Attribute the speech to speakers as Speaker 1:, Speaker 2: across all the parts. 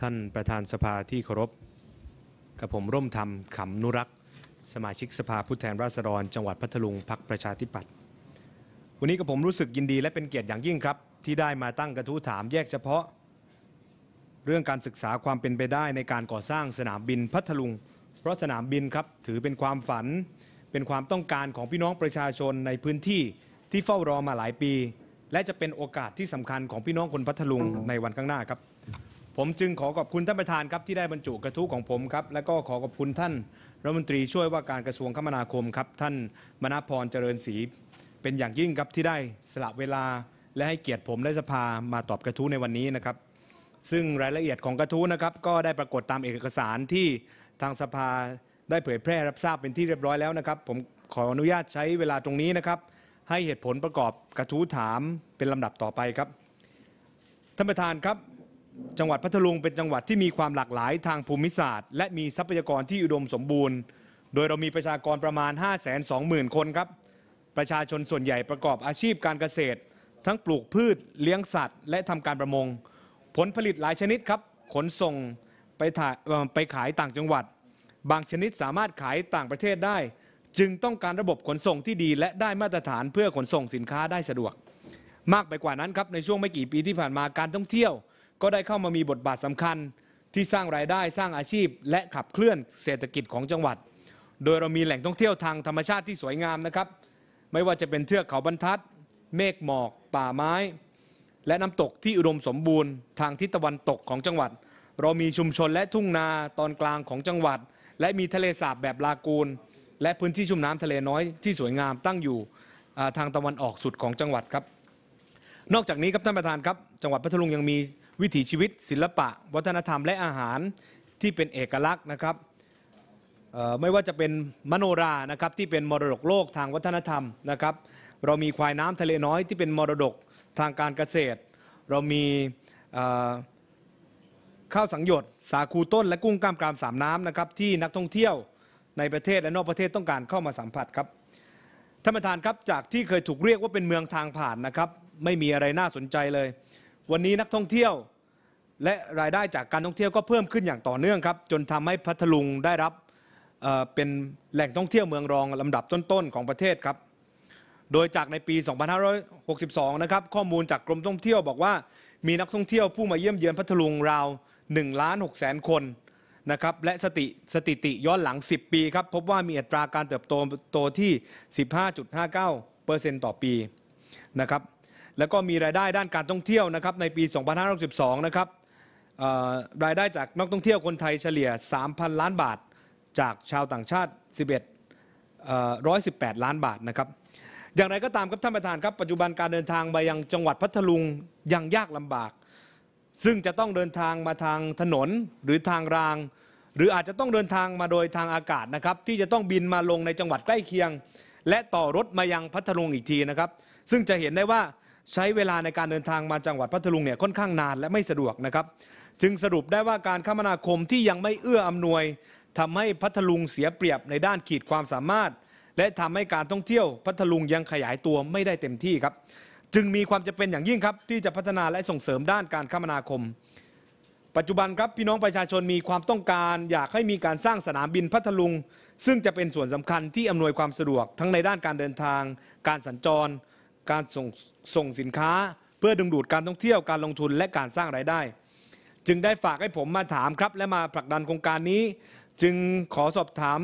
Speaker 1: ท่านประธานสภาที่เคารพกับผมร่มธรรมขำนุรักษ์สมาชิกสภาผู้แทนราษฎร จังหวัดพัทลุงพักประชาธิปัตย์วันนี้กับผมรู้สึกยินดีและเป็นเกียรติอย่างยิ่งครับ ที่ได้มาตั้งกระทู้ถามแยกเฉพาะ เรื่องการศึกษาความเป็นไปได้ ในการก่อสร้างสนามบินพัทลุง เพราะสนามบินครับถือเป็นความฝัน เป็นความต้องการของพี่น้องประชาชนในพื้นที่ที่เฝ้ารอมาหลายปี และจะเป็นโอกาสที่สำคัญของพี่น้องคนพัทลุงในวันข้างหน้าครับผมจึงขอขอบคุณ ท่านประธานครับ ที่ได้บรรจุกระทู้ของผมครับและก็ขอขอบคุณท่านรัฐมนตรีช่วยว่าการกระทรวงคมนาคมครับท่านมณพรเจริญศรีเป็นอย่างยิ่งครับที่ได้สละเวลา และให้เกียรติผมและสภามาตอบกระทู้ในวันนี้นะครับ ซึ่งรายละเอียดของกระทู้นะครับก็ได้ปรากฏตามเอกสารที่ทางสภาได้เผยแพร่รับทราบเป็นที่เรียบร้อยแล้วนะครับผมขออนุญาตใช้เวลาตรงนี้นะครับ ให้เหตุผลประกอบกระทู้ถามเป็นลำดับต่อไปครับท่านประธานครับจังหวัดพัทลุงเป็นจังหวัดที่มีความหลากหลาย ทางภูมิศาสตร์และมีทรัพยากรที่อุดมสมบูรณ์ โดยเรามีประชากรประมาณ520,000 คนครับ ประชาชนส่วนใหญ่ประกอบอาชีพการเกษตร ทั้งปลูกพืชเลี้ยงสัตว์ และทำการประมงผลผลิตหลายชนิดครับ ขนส่งไปไปขายต่างจังหวัด บางชนิดสามารถขายต่างประเทศได้ จึงต้องการระบบขนส่งที่ดี และได้มาตรฐานเพื่อขนส่งสินค้าได้สะดวก มากไปกว่านั้นครับในช่วงไม่กี่ปีที่ผ่านมาการท่องเที่ยวก็ได้เข้ามามีบทบาทสำคัญที่สร้างรายได้สร้างอาชีพและขับเคลื่อนเศรษฐกิจของจังหวัด โดยเรามีแหล่งท่องเที่ยวทางธรรมชาติที่สวยงามนะครับ ไม่ว่าจะเป็นเทือกเขาบรรทัด เมฆหมอก ป่าไม้ และน้ำตกที่อุดมสมบูรณ์ทางทิศตะวันตกของจังหวัด เรามีชุมชนและทุ่งนาตอนกลางของจังหวัด และมีทะเลสาบแบบลากูนและพื้นที่ชุ่มน้ำทะเลน้อยที่สวยงามตั้งอยู่ทางตะวันออกสุดของจังหวัดครับ นอกจากนี้ครับท่านประธานครับจังหวัดพัทลุงยังมีวิถีชีวิตศิลปะวัฒนธรรมและอาหารที่เป็นเอกลักษณ์นะครับไม่ว่าจะเป็นมโนรานะครับที่เป็นมรดกโลกทางวัฒนธรรมนะครับ เรามีควายน้ำทะเลน้อยที่เป็นมรดกทางการเกษตร เรามีข้าวสังยดสาคูต้นและกุ้งกล้ามกรามสามน้ำนะครับที่นักท่องเที่ยวในประเทศและนอกประเทศต้องการเข้ามาสัมผัสครับท่านประธานครับจากที่เคยถูกเรียกว่าเป็นเมืองทางผ่านนะครับไม่มีอะไรน่าสนใจเลยวันนี้นักท่องเที่ยว และรายได้จากการท่องเที่ยวก็เพิ่มขึ้นอย่างต่อเนื่องครับ จนทำให้พัทลุงได้รับเเป็นแหล่งท่องเที่ยวเมืองรองลำดับต้นๆของประเทศครับโดยจากในปี 2562 นะครับข้อมูลจากกรมท่องเที่ยวบอกว่ามีนักท่องเที่ยว ผู้มาเยี่ยมเยือนพัทลุงราว1ล้าน6แสนคนนะครับและสติสติติย้อนหลัง 10 ปีครับพบว่ามีอัตราการเติบโตโตที่ 15.59%ต่อปีนะครับแล้วก็มีรายได้ด้านการท่องเที่ยวนะครับในปี 2562 นะครับรายได้จากนักท่องเที่ยวคนไทยเฉลี่ย 3,000 ล้านบาทจากชาวต่างชาติ 11 118ล้านบาทนะครับอย่างไรก็ตามครับท่านประธานครับ ปัจจุบันการเดินทางไปยังจังหวัดพัทลุงยังยากลำบาก ซึ่งจะต้องเดินทางมาทางถนนหรือทางราง หรืออาจจะต้องเดินทางมาโดยทางอากาศนะครับที่จะต้องบินมาลงในจังหวัดใกล้เคียง และต่อรถมายังพัทลุงอีกทีนะครับซึ่งจะเห็นได้ว่าใช้เวลาในการเดินทางมาจังหวัดพัทลุงเนี่ยค่อนข้างนานและไม่สะดวกนะครับจึงสรุปได้ว่าการคมนาคมที่ยังไม่เอื้ออำนวย ทำให้พัทลุงเสียเปรียบในด้านขีดความสามารถ และทำให้การท่องเที่ยวพัทลุงยังขยายตัวไม่ได้เต็มที่ครับ จึงมีความจะเป็นอย่างยิ่งครับที่จะพัฒนาและส่งเสริมด้านการคมนาคม ปัจจุบันครับพี่น้องประชาชนมีความต้องการ อยากให้มีการสร้างสนามบินพัทลุงซึ่งจะเป็นส่วนสำคัญที่อำนวยความสะดวกทั้งในด้านการเดินทาง การสัญจรการส่งส่งสินค้าเพื่อดึงดูดการท่องเที่ยวการลงทุนและการสร้างรายได้ จึงได้ฝากให้ผมมาถามครับและมาผลักดันโครงการนี้ จึงขอสอบถาม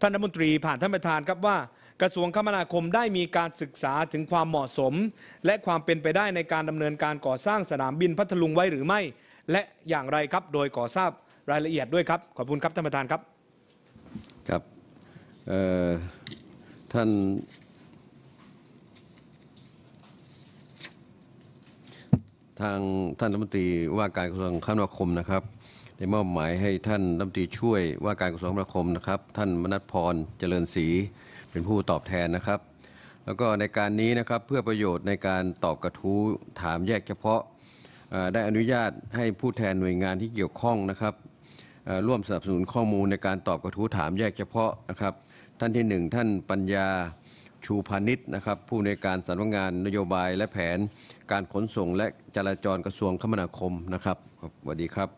Speaker 1: ท่านรัฐมนตรีผ่านท่านประธานครับว่า กระทรวงคมนาคมได้มีการศึกษาถึงความเหมาะสม และความเป็นไปได้ในการดำเนินการก่อสร้างสนามบินพัทลุงไว้หรือไม่ และอย่างไรครับโดยขอทราบรายละเอียดด้วยครับขอบคุณครับท่านประธานครับ
Speaker 2: ครับท่านทางท่านรัฐมนตรีว่าการกระทรวงคมนาคมนะครับได้มอบหมายให้ท่านรัฐมนตรีช่วยว่าการกระทรวงคมนาคมนะครับท่านมนัทพรเจริญศรีเป็นผู้ตอบแทนนะครับ แล้วก็ในการนี้นะครับเพื่อประโยชน์ในการตอบกระทู้ถามแยกเฉพาะได้อนุญาตให้ผู้แทนหน่วยงานที่เกี่ยวข้องนะครับร่วมสนับสนุนข้อมูลในการตอบกระทู้ถามแยกเฉพาะนะครับท่านที่ 1 ท่านปัญญาชูพาณิชย์นะครับผู้ในการสำนักงานนโยบายและแผนการขนส่งและจราจรกระทรวงคมนาคมนะครับสวัสดีครับ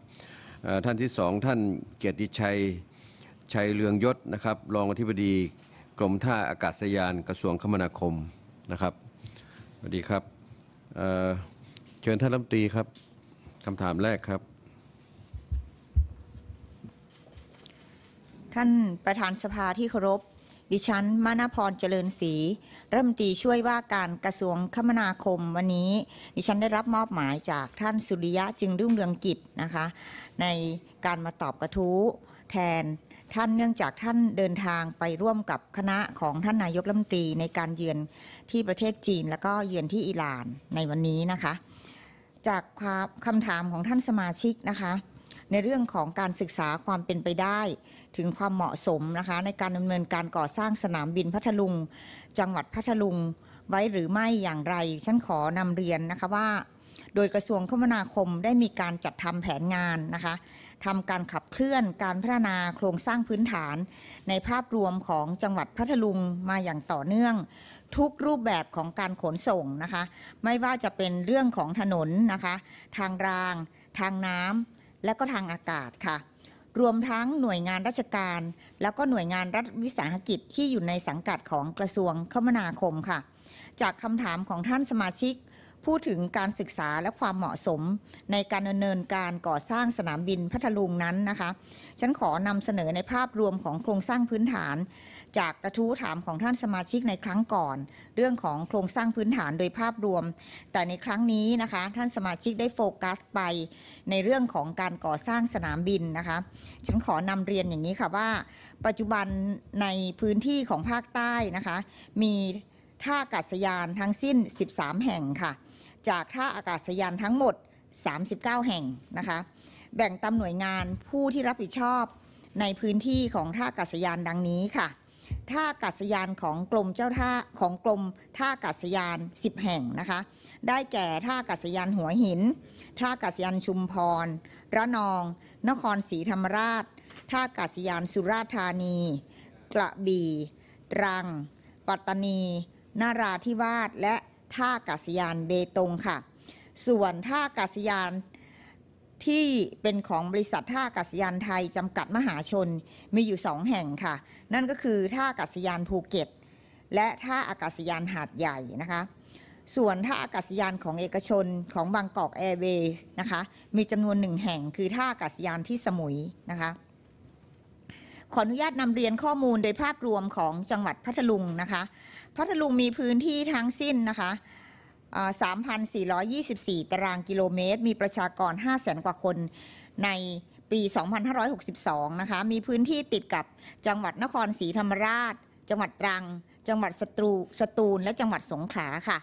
Speaker 2: ท่านที่สองท่านเกียรติชัยชัยเรืองยศนะครับรองอธิบดีกรมท่าอากาศยาน กระทรวงคมนาคมนะครับสวัสดีครับเเชิญท่านรัฐมนตรีครับคำถามแรกครับ
Speaker 3: ท่านประธานสภาที่เคารพดิฉันมานาพร เจริญศรีรัฐมนตรีช่วยว่าการกระทรวงคมนาคมวันนี้ ดิฉันได้รับมอบหมายจากท่านสุริยะจึงรุ่งเรืองกิจนะคะ ในการมาตอบกระทู้แทนท่านเนื่องจากท่านเดินทางไปร่วมกับคณะของท่านนายกรัฐมนตรีในการเยือนที่ประเทศจีนแล้วก็เยือนที่อิหร่านในวันนี้นะคะ จากคำถามของท่านสมาชิกนะคะ ในเรื่องของการศึกษาความเป็นไปได้ถึงความเหมาะสมนะคะในการดำเนินการก่อสร้างสนามบินพัทลุงจังหวัดพัทลุงไว้หรือไม่อย่างไร ฉันขอนำเรียนนะคะว่า โดยกระทรวงคมนาคมได้มีการจัดทำแผนงานนะคะทำการขับเคลื่อนการพัฒนาโครงสร้างพื้นฐาน ในภาพรวมของจังหวัดพัทลุง มาอย่างต่อเนื่อง ทุกรูปแบบของการขนส่งนะคะ ไม่ว่าจะเป็นเรื่องของถนนนะคะ ทางราง ทางน้ำและก็ทางอากาศค่ะรวมทั้งหน่วยงานราชการ แล้วก็หน่วยงานรัฐวิสาหกิจ ที่อยู่ในสังกัดของกระทรวงคมนาคมค่ะ จากคำถามของท่านสมาชิกพูดถึงการศึกษาและความเหมาะสม ในการดำเนินการก่อสร้างสนามบินพัทลุงนั้นนะคะ ฉันขอนำเสนอในภาพรวมของโครงสร้างพื้นฐาน จากกระทู้ถามของท่านสมาชิกในครั้งก่อน เรื่องของโครงสร้างพื้นฐานโดยภาพรวม แต่ในครั้งนี้นะคะท่านสมาชิกได้โฟกัสไปในเรื่องของการก่อสร้างสนามบินนะคะ ฉันขอนำเรียนอย่างนี้ค่ะว่า ปัจจุบันในพื้นที่ของภาคใต้นะคะ มีท่าอากาศยานทั้งสิ้น 13 แห่งค่ะจากท่าอากาศยานทั้งหมด 39 แห่งนะคะ แบ่งตามหน่วยงานผู้ที่รับผิดชอบในพื้นที่ของท่าอากาศยานดังนี้ค่ะ ท่าอากาศยานของกรมเจ้าท่าของกรมท่าอากาศยาน 10 แห่งนะคะ ได้แก่ ท่าอากาศยานหัวหิน ท่าอากาศยานชุมพร ระนอง นครศรีธรรมราช ท่าอากาศยานสุราษฎร์ธานี กระบี่ตรัง ปัตตานีนาราธิวาส และท่าอากาศยานเบตงค่ะ ส่วนท่าอากาศยานที่เป็นของบริษัทท่าอากาศยานไทยจำกัดมหาชนมีอยู่สองแห่งค่ะ นั่นก็คือท่าอากาศยานภูเก็ต และท่าอากาศยานหาดใหญ่นะคะ ส่วนท่าอากาศยานของเอกชนของบางกอกแอร์เวย์นะคะมีจำนวนหนึ่งแห่งคือท่าอากาศยานที่สมุยนะคะ ขออนุญาตนำเรียนข้อมูลโดยภาพรวมของจังหวัดพัทลุงนะคะพัทลุงมีพื้นที่ทั้งสิ้นนะคะ3,424 ตารางกิโลเมตร มีประชากร 500,000 กว่าคนในปี 2562 นะคะ มีพื้นที่ติดกับจังหวัดนครศรีธรรมราช จังหวัดตรัง จังหวัดสตูสตูลและจังหวัดสงขลาค่ะ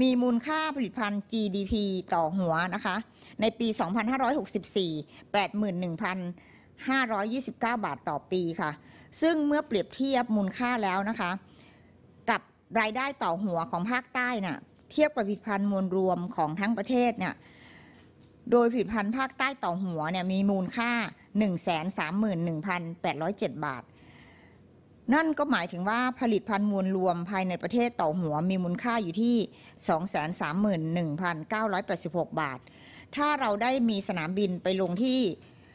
Speaker 3: มีมูลค่าผลิตภัณฑ์ GDP ต่อหัวนะคะ ในปี 2564 81,529 บาทต่อปีค่ะ ซึ่งเมื่อเปรียบเทียบมูลค่าแล้วนะคะรายได้ต่อหัวของภาคใต้น่ะเทียบกับผลิตภัณฑ์มวลรวมของทั้งประเทศเนี่ยโดยผลิตภัณฑ์ภาคใต้ต่อหัวเนี่ยมีมูลค่า 131,807 บาท นั่นก็หมายถึงว่าผลิตภัณฑ์มวลรวมภายในประเทศต่อหัวมีมูลค่าอยู่ที่ 231,986 บาท ถ้าเราได้มีสนามบินไปลงที่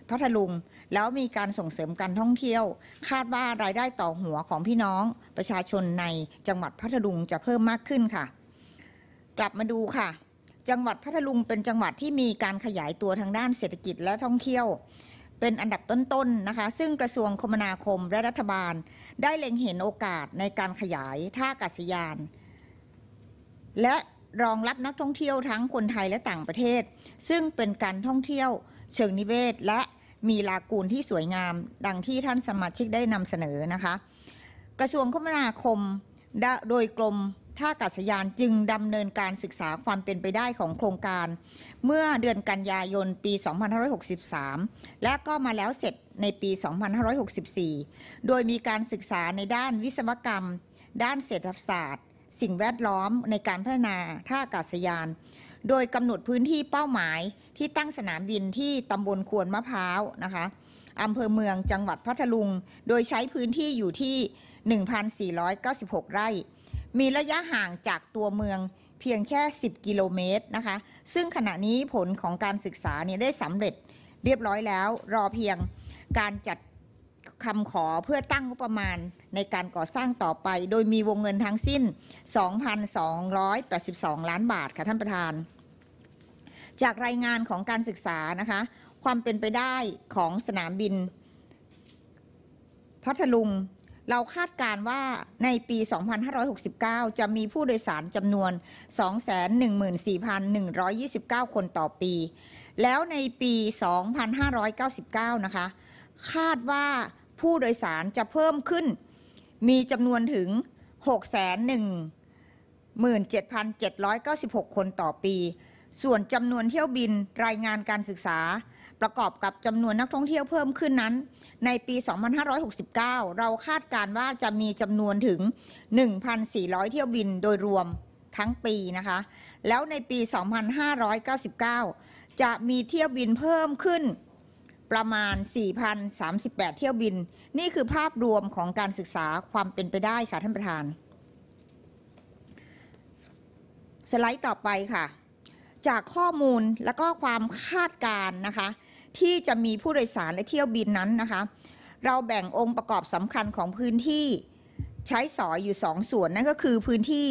Speaker 3: พัทลุง แล้วมีการส่งเสริมการท่องเที่ยว คาดว่ารายได้ต่อหัวของพี่น้องประชาชนในจังหวัดพัทลุงจะเพิ่มมากขึ้นค่ะ กลับมาดูค่ะ จังหวัดพัทลุงเป็นจังหวัดที่มีการขยายตัวทางด้านเศรษฐกิจ และท่องเที่ยว เป็นอันดับต้นๆนนะคะ ซึ่ง กระทรวงคมนาคม และรัฐบาล ได้เล็งเห็นโอกาสในการขยายท่าอากาศยาน และรองรับนักท่องเที่ยวทั้งคนไทยและต่างประเทศ ซึ่งเป็นการท่องเที่ยวเชิงนิเวศและมีลากูนที่สวยงาม ดังที่ท่านสมาชิกได้นำเสนอนะคะ กระทรวงคมนาคมโดยกรมท่าอากาศยานจึงดำเนินการศึกษาความเป็นไปได้ของโครงการ เมื่อเดือนกันยายนปี 2563 และก็มาแล้วเสร็จในปี 2564 โดยมีการศึกษาในด้านวิศวกรรม ด้านเศรษฐศาสตร์ สิ่งแวดล้อมในการพัฒนาท่าอากาศยานโดยกำหนดพื้นที่เป้าหมายที่ตั้งสนามบินที่ตำบลควนมะพร้าวนะคะอำเภอเมืองจังหวัดพัทลุง โดยใช้พื้นที่อยู่ที่ 1,496 ไร่ มีระยะห่างจากตัวเมืองเพียงแค่ 10 กิโลเมตรนะคะ ซึ่งขณะนี้ผลของการศึกษาเนี่ยได้สำเร็จเรียบร้อยแล้ว รอเพียงการจัดคำขอเพื่อตั้งงบประมาณในการก่อสร้างต่อไป โดยมีวงเงินทั้งสิ้น 2,282 ล้านบาทค่ะท่านประธานจากรายงานของการศึกษานะคะความเป็นไปได้ของสนามบินพัทลุง เราคาดการว่าในปี 2569 จะมีผู้โดยสารจำนวน 214,129 คนต่อปี แล้วในปี 2599 นะคะ คาดว่าผู้โดยสารจะเพิ่มขึ้นมีจำนวนถึง6 1 17,796 คนต่อปีส่วนจำนวนเที่ยวบินรายงานการศึกษาประกอบกับจำนวนนักท่องเที่ยวเพิ่มขึ้นนั้น ในปี 2569 เราคาดการว่าจะมีจำนวนถึง 1,400 เที่ยวบินโดยรวมทั้งปีนะคะ แล้วในปี 2599 จะมีเที่ยวบินเพิ่มขึ้น ประมาณ 4,038 เที่ยวบิน นี่คือภาพรวมของการศึกษาความเป็นไปได้ค่ะท่านประธาน สไลด์ต่อไปค่ะจากข้อมูลและก็ความคาดการณ์นะคะที่จะมีผู้โดยสารและเที่ยวบินนั้นนะคะเราแบ่งองค์ประกอบสำคัญของพื้นที่ใช้สอยอยู่ 2สส่วนนั่นก็คือพื้นที่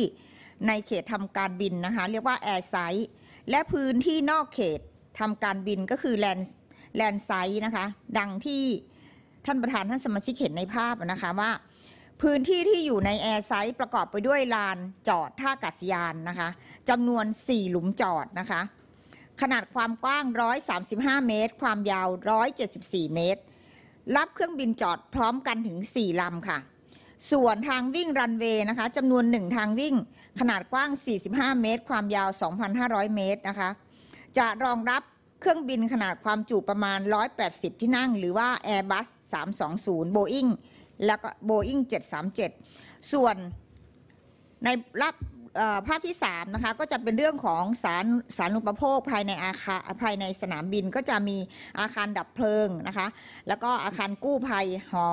Speaker 3: ในเขตทำการบินนะคะเรียกว่า แอร์ไซต์และพื้นที่นอกเขตทำการบินก็คือแลนแลนไซต์นะคะดังที่ท่านประธานท่านสมาชิกเห็นในภาพนะคะว่าพื้นที่ที่อยู่ในแอร์ไซต์ประกอบไปด้วย ลานจอดท่ากาศยานนะคะจำนวน 4 หลุมจอดนะคะ ขนาดความกว้าง 135 เมตร ความยาว 174 เมตร รับเครื่องบินจอดพร้อมกันถึง 4 ลำค่ะ ส่วนทางวิ่งรันเวย์นะคะจำนวน 1 ทางวิ่ง ขนาดกว้าง 45 เมตร ความยาว 2,500 เมตรนะคะ จะรองรับเครื่องบินขนาดความจุประมาณ 180 ที่นั่ง หรือว่า Airbus 320 Boeing แล้วก็ Boeing 737 ส่วน ในรับภาพที่ 3 นะคะ ก็จะเป็นเรื่องของสารสารุปโภคภายในอาคารภายในสนามบินก็จะมีอาคารดับเพลิงนะคะแล้วก็อาคารกู้ภัยหอ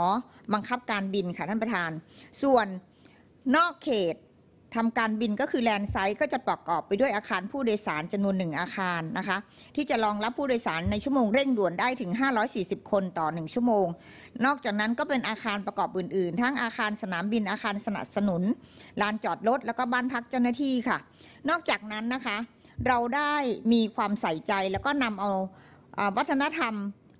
Speaker 3: บังคับการบินค่ะ ท่านประธาน ส่วนนอกเขตทำการบินก็คือแลนไซต์ก็จะประกอบไปด้วยอาคารผู้โดยสารจำนวนหนึ่งอาคารนะคะที่จะรองรับผู้โดยสารในชั่วโมง เร่งด่วนได้ถึง 540 คนต่อ1ชั่วโมงนอกจากนั้นก็เป็นอาคารประกอบอื่นๆ ทั้งอาคารสนามบินอาคารสนับสนุน ลานจอดรถแล้วก็บ้านพักเจ้าหน้าที่ค่ะ นอกจากนั้นนะคะ เราได้มีความใส่ใจแล้วก็นำเอาวัฒนธรรม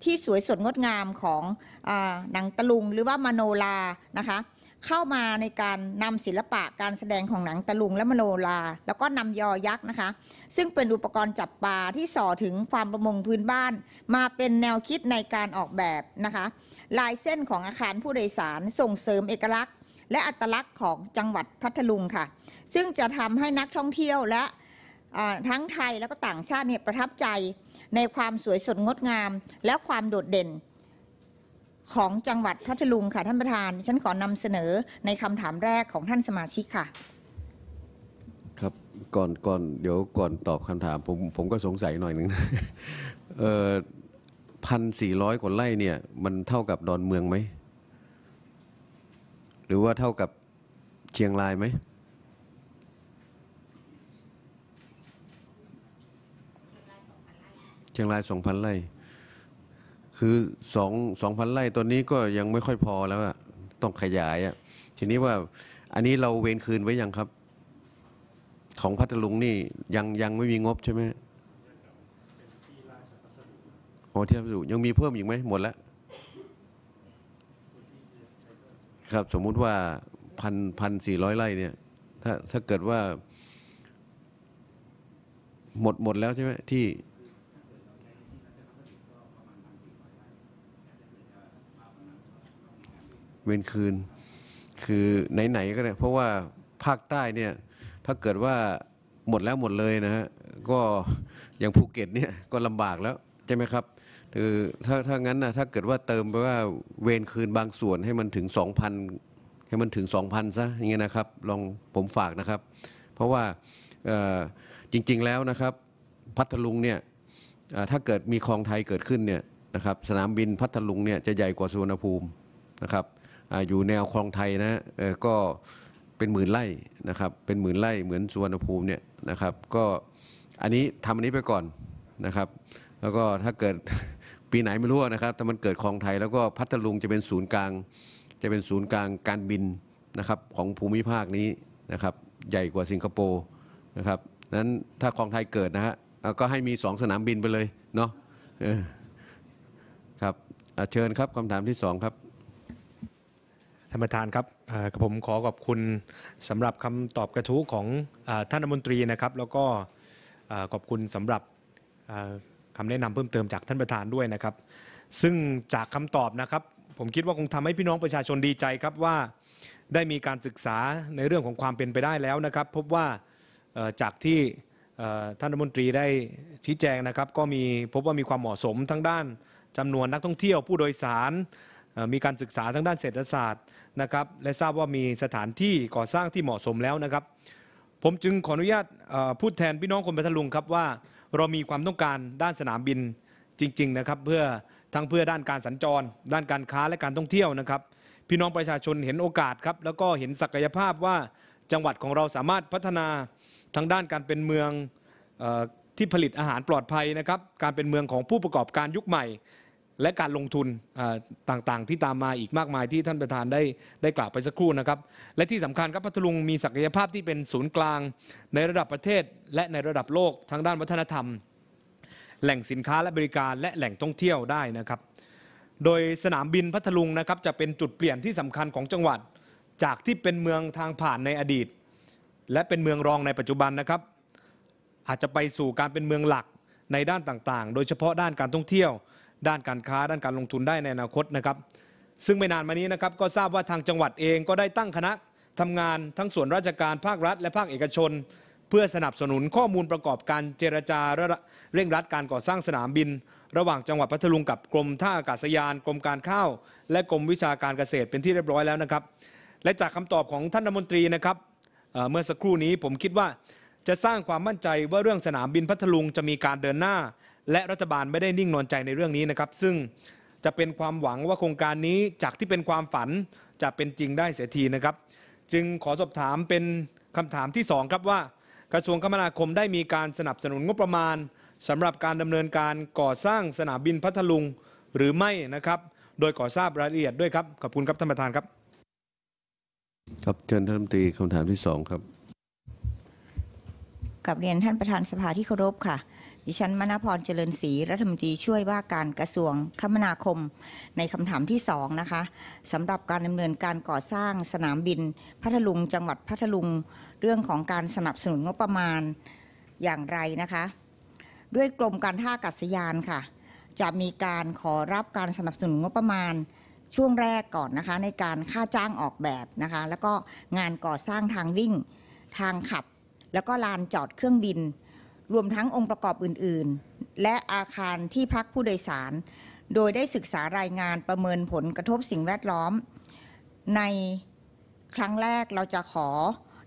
Speaker 3: ที่สวยสดงดงามของอหนังตะลุงหรือว่ามโนลานะคะ เข้ามาในการนำศิลปะการแสดงของหนังตะลุง และมโนลาแล้วก็นำยอยักษ์นะคะ ซึ่งเป็นอุปกรณ์จับปลาที่ส่อถึงความประมงพื้นบ้าน มาเป็นแนวคิดในการออกแบบนะคะลายเส้นของอาคารผู้โดยสารส่งเสริมเอกลักษณ์ และอัตลักษณ์ของจังหวัดพัทลุงค่ะ ซึ่งจะทำให้นักท่องเที่ยวและทั้งไทยและก็ต่างชาติเนี่ยประทับใจในความสวยสดงดงามและความโดดเด่นของจังหวัดพัทลุงค่ะ ท่านประธานฉันขอนำเสนอในคำถามแรกของท่านสมาชิกค่ะ
Speaker 2: ครับก่อนก่อน เดี๋ยวก่อนตอบคำถามผมผมก็สงสัยหน่อยหนึ่งเออพันสี่ร้อยกว่าไร่เนี่ยมันเท่ากับดอนเมืองไหม หรือว่าเท่ากับเชียงรายไหม เชียงรายสองพันไร่คือสองสองพันไร่ตัวนี้ก็ยังไม่ค่อยพอแล้วอะต้องขยายอะทีนี้ว่า อันนี้เราเวนคืนไว้ยังครับ ของพัทลุงนี่ยังยังไม่มีงบใช่ไหมพองที่พัสดุยังมีเพิ่มอีกไหมหมดแล้ว ครับ สมมุติว่าพันพันสี่ร้อยไร่เนี่ยถ้าถ้าเกิดว่า หมด หมดแล้วใช่ไหมที่ เว้นคืนคือไหน ๆ ก็ได้เพราะว่าภาคใต้เนี่ยถ้าเกิดว่าหมดแล้วหมดเลยนะฮะก็อย่างภูเก็ตเนี่ย ก็ลำบากแล้ว ใช่ไหมครับคือถ้าถ้างั้นนะถ้าเกิดว่าเติมไปว่าเวรคืนบางส่วนให้มันถึงสองพันให้มันถึงสองพันซะอย่างเงี้ยนะครับลองผมฝากนะครับ เพราะว่าจริงๆแล้วนะครับพัทลุงเนี่ยถ้าเกิดมีคลองไทยเกิดขึ้นเนี่ยนะครับสนามบินพัทลุงเนี่ยจะใหญ่กว่าสุวรรณภูมินะครับออยู่แนวคลองไทยนะก็เป็นหมื่นไร่นะครับเป็นหมื่นไร่เหมือนสุวรรณภูมิเนี่ยนะครับก็อันนี้ทำอันนี้ไปก่อนนะครับ แล้วก็ถ้าเกิดปีไหนไม่รู้นะครับแต่มันเกิดคลองไทยแล้วก็พัทลุงจะเป็นศูนย์กลาง จะเป็นศูนย์กลาง การบินนะครับ ของภูมิภาคนี้นะครับ ใหญ่กว่าสิงคโปร์นะครับนั้นถ้าคลองไทยเกิดนะฮะก็ให้มีสองสนามบินไปเลยเนาะ
Speaker 1: ครับเชิญครับคำถามที่สองครับท่านประธานครับกับผมขอขอบคุณสำหรับคำตอบกระทู้ของท่านรัฐมนตรีนะครับ แล้วก็ขอบคุณสำหรับคำแนะนำเพิ่มเติมจากท่านประธานด้วยนะครับ ซึ่งจากคำตอบนะครับ ผมคิดว่าคงทำให้พี่น้องประชาชนดีใจครับว่าได้มีการศึกษาในเรื่องของความเป็นไปได้แล้วนะครับ พบว่าจากที่ท่านรัฐมนตรีได้ชี้แจงนะครับ ก็มีพบว่ามีความเหมาะสมทั้งด้านจำนวนนักท่องเที่ยวผู้โดยสารมีการศึกษาทั้งด้านเศรษฐศาสตร์นะครับและทราบว่ามีสถานที่ก่อสร้างที่เหมาะสมแล้วนะครับผมจึงขออนุญาตพูดแทนพี่น้องคนพัทลุงครับว่าเรามีความต้องการด้านสนามบินจริงๆนะครับเพื่อทั้งเพื่อด้านการสัญจร ด้านการค้าและการท่องเที่ยวนะครับพี่น้องประชาชนเห็นโอกาสครับแล้วก็เห็นศักยภาพว่าจังหวัดของเราสามารถพัฒนาทั้งด้านการเป็นเมืองที่ผลิตอาหารปลอดภัยนะครับการเป็นเมืองของผู้ประกอบการยุคใหม่และการลงทุนต่างๆที่ตามมาอีกมากมายที่ท่านประธานได้ได้กล่าวไปสักครู่นะครับ และที่สำคัญครับพัทลุงมีศักยภาพที่เป็นศูนย์กลาง ในระดับประเทศ และในระดับโลกทั้งด้านวัฒนธรรม แหล่งสินค้าและบริการและแหล่งท่องเที่ยวได้นะครับโดยสนามบินพัทลุงนะครับจะเป็นจุดเปลี่ยนที่สำคัญของจังหวัดจากที่เป็นเมืองทางผ่านในอดีต และเป็นเมืองรองในปัจจุบันนะครับอาจจะไปสู่การเป็นเมืองหลักในด้านต่างๆ โดยเฉพาะด้านการท่องเที่ยวด้านการค้าด้านการลงทุนได้ในอนาคตนะครับ ซึ่งไม่นานมานี้นะครับก็ทราบว่าทางจังหวัดเองก็ได้ตั้งคณะทำงานทั้งส่วนราชการภาครัฐ และภาคเอกชน เพื่อสนับสนุนข้อมูลประกอบการเจรจาเร่งรัดการก่อสร้างสนามบิน ระหว่างจังหวัดพัทลุงกับกรมท่าอากาศยาน กรมการข้าวและกรมวิชาการเกษตรเป็นที่เรียบร้อยแล้วนะครับ และจากคำตอบของท่านรัฐมนตรีนะครับเมื่อสักครู่นี้ผมคิดว่าจะสร้างความมั่นใจว่าเรื่องสนามบินพัทลุงจะมีการเดินหน้าและรัฐบาลไม่ได้นิ่งนอนใจในเรื่องนี้นะครับ ซึ่งจะเป็นความหวังว่าโครงการนี้จากที่เป็นความฝันจะเป็นจริงได้เสียทีนะครับ จึงขอสอบถามเป็นคำถามที่ 2 ครับว่า กระทรวงคมนาคมได้มีการสนับสนุนงบประมาณ สำหรับการดำเนินการก่อสร้างสนามบินพัทลุงหรือไม่นะครับ โดยขอทราบรายละเอียดด้วยครับขอบคุณครับท่านประธานครับ
Speaker 2: ครับเชิญท่านรัฐมนตรีคำถามที่สองครับ
Speaker 3: กับเรียนท่านประธานสภาที่เคารพค่ะดิฉันมณพรเจริญศรีรัฐมนตรีช่วยว่าการกระทรวงคมนาคมในคำถามที่2นะคะสำหรับการดำเนินการก่อสร้างสนามบินพัทลุง จังหวัดพัทลุงเรื่องของการสนับสนุนงบประมาณอย่างไรนะคะ ด้วยกรมการท่าอากาศยานค่ะ จะมีการขอรับการสนับสนุนงบประมาณ ช่วงแรกก่อนนะคะในการค่าจ้างออกแบบนะคะแล้วก็งานก่อสร้างทางวิ่งทางขับ แล้วก็ลานจอดเครื่องบินรวมทั้งองค์ประกอบอื่น ๆ และอาคารที่พักผู้โดยสาร โดยได้ศึกษารายงานประเมินผลกระทบสิ่งแวดล้อม ในครั้งแรกเราจะขอ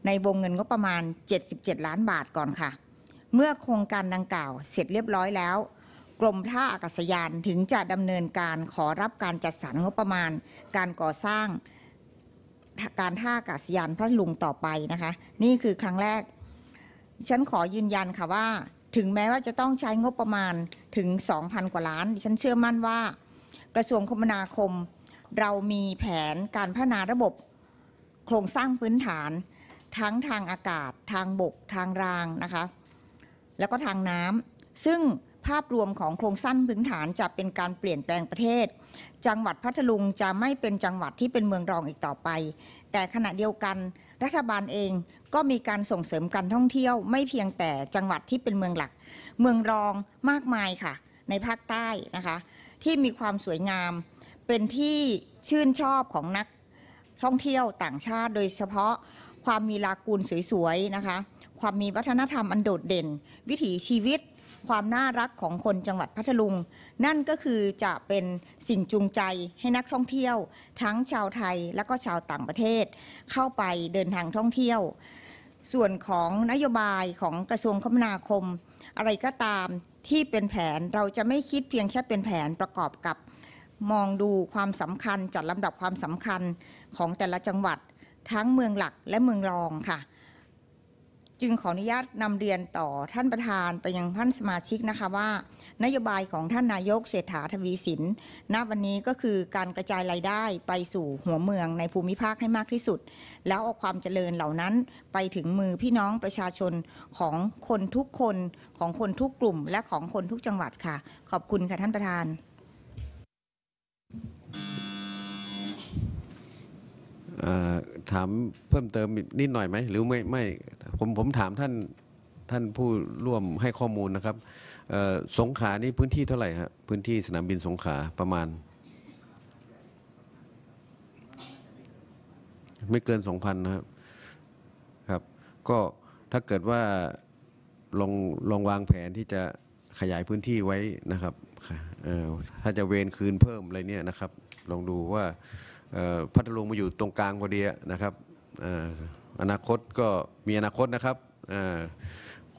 Speaker 3: ในวงเงินก็ประมาณ 77 ล้านบาทก่อนค่ะ เมื่อโครงการดังกล่าวเสร็จเรียบร้อยแล้ว กรมท่าอากาศยานถึงจะดำเนินการขอรับการจัดสรรงบประมาณ การก่อสร้างการท่าอากาศยานพัะลุงต่อไปนะคะ นี่คือครั้งแรกดิฉันขอยืนยันค่ะว่าถึงแม้ว่าจะต้องใช้งบประมาณถึง 2,000 กว่าล้านดิฉันเชื่อมั่นว่ากระทรวงคมนาคม เรามีแผนการพัฒนาระบบโครงสร้างพื้นฐาน ทั้งทางอากาศทางบกทางรางนะคะแล้วก็ทางน้ำซึ่งภาพรวมของโครงสร้างพื้นฐานจะเป็นการเปลี่ยนแปลงประเทศ จังหวัดพัทลุงจะไม่เป็นจังหวัดที่เป็นเมืองรองอีกต่อไป แต่ขณะเดียวกันรัฐบาลเองก็มีการส่งเสริมการท่องเที่ยวไม่เพียงแต่จังหวัดที่เป็นเมืองหลัก เมืองรองมากมายค่ะ ในภาคใต้นะคะ ที่มีความสวยงามเป็นที่ชื่นชอบของนักท่องเที่ยวต่างชาติ โดยเฉพาะความมีลากูนสวยๆนะคะ ความมีวัฒนธรรมอันโดดเด่น วิถีชีวิต ความน่ารักของคนจังหวัดพัทลุงนั่นก็คือจะเป็นสิ่งจูงใจให้นักท่องเที่ยว ทั้งชาวไทยและก็ชาวต่างประเทศ เข้าไปเดินทางท่องเที่ยว ส่วนของนโยบายของกระทรวงคมนาคม อะไรก็ตามที่เป็นแผนเราจะไม่คิดเพียงแค่เป็นแผนประกอบกับ มองดูความสำคัญจัดลำดับความสำคัญของแต่ละจังหวัด ทั้งเมืองหลักและเมืองรองค่ะจึงขออนุญาตนำเรียนต่อท่านประธานไปยังท่านสมาชิกนะคะว่า นโยบายของท่านนายกเศรษฐาทวีสินณวันนี้ก็คือการกระจายรายได้ไปสู่หัวเมืองในภูมิภาคให้มากที่สุด แล้วเอาความเจริญเหล่านั้นไปถึงมือพี่น้องประชาชนของคนทุกคน ของคนทุกกลุ่ม และของคนทุกจังหวัดค่ะ ขอบคุณค่ะท่านประธาน
Speaker 2: ถามเพิ่มเติมนิดหน่อยไหมหรือไม่ไม่ผมผมถามท่านท่านผู้ร่วมให้ข้อมูลนะครับสงขานี่พื้นที่เท่าไหร่ครับพื้นที่สนามบินสงขาประมาณ ไม่เกินสองพันนะครับครับก็ถ้าเกิดว่าลองลองวางแผนที่จะขยายพื้นที่ไว้นะครับถ้าจะเวนคืนเพิ่มอะไรเนี่ยนะครับ ลองดูว่าพัทลุงมาอยู่ตรงกลางพอดีนะครับอนาคตก็มีอนาคตนะครับ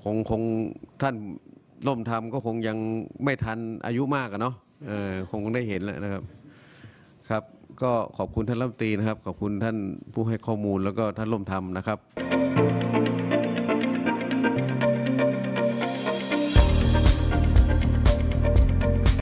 Speaker 2: คงคงท่านร่มทำก็คงยังไม่ทันอายุมากอะเนาะคงได้เห็นแล้วนะครับ ครับ ก็ขอบคุณท่านรัฐมนตรีนะครับ ขอบคุณท่านผู้ให้ข้อมูลแล้วก็ท่านร่มทำนะครับ